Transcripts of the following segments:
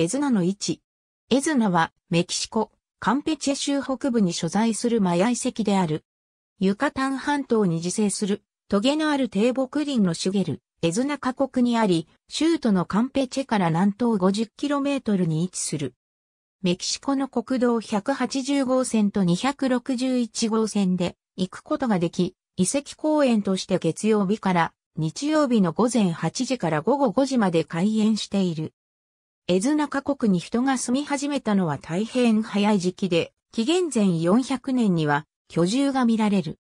エズナの位置。エズナはメキシコ、カンペチェ州北部に所在するマヤ遺跡である。ユカタン半島に自生する、トゲのある低木林のシュゲル、エズナ河谷にあり、州都のカンペチェから南東 50km に位置する。メキシコの国道180号線と261号線で行くことができ、遺跡公園として月曜日から日曜日の午前8時から午後5時まで開園している。エズナカ国に人が住み始めたのは大変早い時期で、紀元前400年には居住が見られる。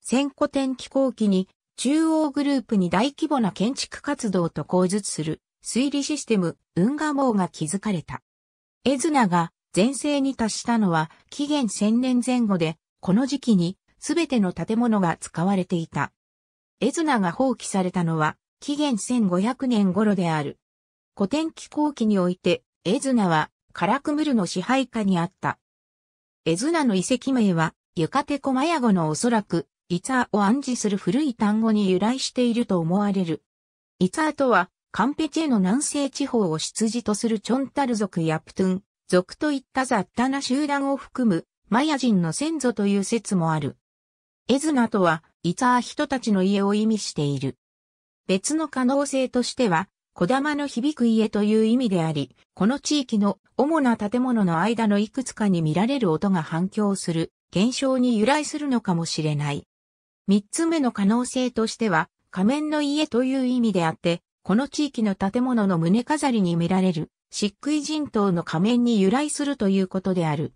先古天気後期に中央グループに大規模な建築活動と交図する推理システム、運河網が築かれた。エズナが前世に達したのは紀元1000年前後で、この時期にすべての建物が使われていた。エズナが放棄されたのは紀元1500年頃である。古典気候期において、エズナはカラクムルの支配下にあった。エズナの遺跡名は、ユカテコマヤ語のおそらく、イツァーを暗示する古い単語に由来していると思われる。イツァーとは、カンペチェの南西地方を出自とするチョンタル族やプトゥン、族といった雑多な集団を含む、マヤ人の先祖という説もある。エズナとは、イツァー人たちの家を意味している。別の可能性としては、小玉の響く家という意味であり、この地域の主な建物の間のいくつかに見られる音が反響する現象に由来するのかもしれない。三つ目の可能性としては、仮面の家という意味であって、この地域の建物の胸飾りに見られる、漆喰人頭の仮面に由来するということである。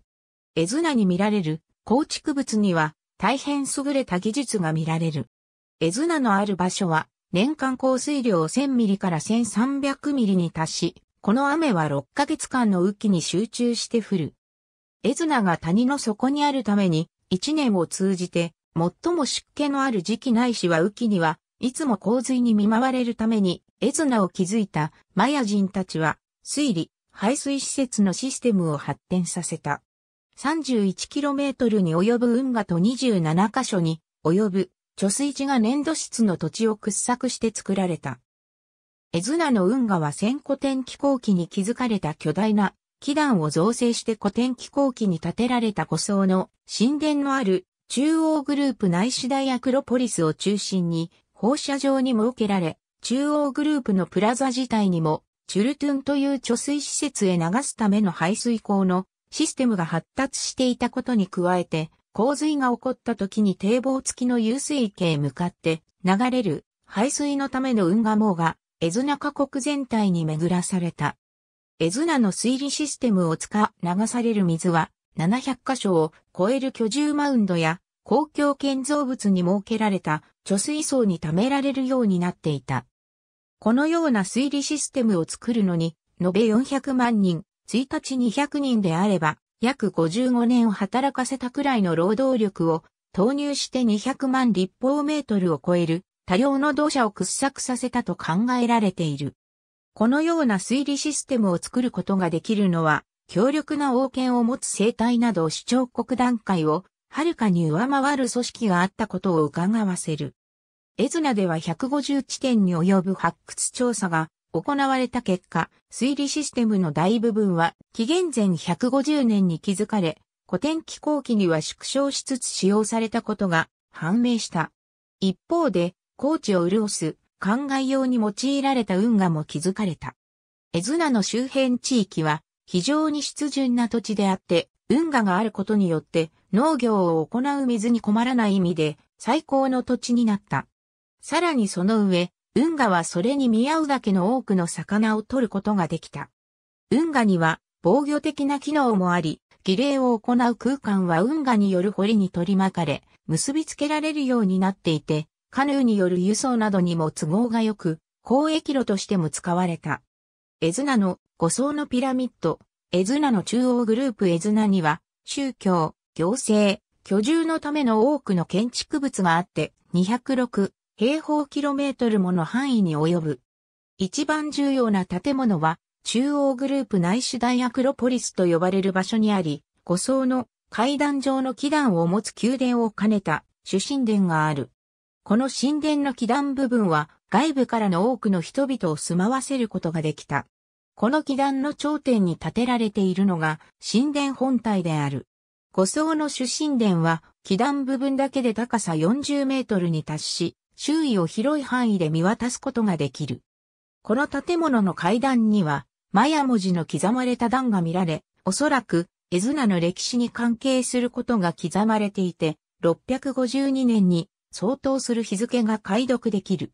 絵綱に見られる構築物には大変優れた技術が見られる。絵綱のある場所は年間降水量1000ミリから1300ミリに達し、この雨は6ヶ月間の雨季に集中して降る。エズナが谷の底にあるために、1年を通じて、最も湿気のある時期ないしは雨季には、いつも洪水に見舞われるために、エズナを築いたマヤ人たちは、水利、排水施設のシステムを発展させた。31km に及ぶ運河と27カ所に及ぶ貯水池が粘土質の土地を掘削して作られた。エズナの運河は先古典気候期に築かれた巨大な基壇を造成して古典気候期に建てられた古層の神殿のある中央グループ内市大アクロポリスを中心に放射状に設けられ、中央グループのプラザ自体にもチュルトゥンという貯水施設へ流すための排水口のシステムが発達していたことに加えて、洪水が起こった時に堤防付きの遊水池へ向かって流れる排水のための運河網がエズナ河国全体に巡らされた。エズナの水利システムを使流される水は700カ所を超える居住マウンドや公共建造物に設けられた貯水槽に貯められるようになっていた。このような水利システムを作るのに、延べ400万人、1日200人であれば、約55年を働かせたくらいの労働力を投入して200万立方メートルを超える多量の土砂を掘削させたと考えられている。このような推理システムを作ることができるのは、強力な王権を持つ生態など主張国段階をはるかに上回る組織があったことを伺わせる。エズナでは150地点に及ぶ発掘調査が行われた結果、推理システムの大部分は紀元前150年に築かれ、古典気候期には縮小しつつ使用されたことが判明した。一方で、高地を潤す、灌漑用に用いられた運河も築かれた。エズナの周辺地域は非常に湿潤な土地であって、運河があることによって農業を行う水に困らない意味で最高の土地になった。さらにその上、運河はそれに見合うだけの多くの魚を取ることができた。運河には防御的な機能もあり、儀礼を行う空間は運河による堀に取り巻かれ、結びつけられるようになっていて、カヌーによる輸送などにも都合が良く、交易路としても使われた。エズナの5層のピラミッド、エズナの中央グループエズナには、宗教、行政、居住のための多くの建築物があって、206、平方キロメートルもの範囲に及ぶ。一番重要な建物は、中央グループ内主大アクロポリスと呼ばれる場所にあり、五層の階段状の基段を持つ宮殿を兼ねた主神殿がある。この神殿の基段部分は外部からの多くの人々を住まわせることができた。この基段の頂点に建てられているのが神殿本体である。五層の主神殿は基段部分だけで高さ40メートルに達し、周囲を広い範囲で見渡すことができる。この建物の階段には、マヤ文字の刻まれた段が見られ、おそらく、エズナの歴史に関係することが刻まれていて、652年に相当する日付が解読できる。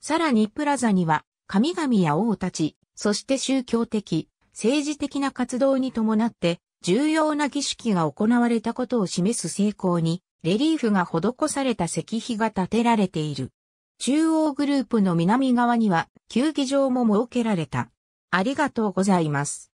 さらにプラザには、神々や王たち、そして宗教的、政治的な活動に伴って、重要な儀式が行われたことを示す成功にレリーフが施された石碑が建てられている。中央グループの南側には、球技場も設けられた。ありがとうございます。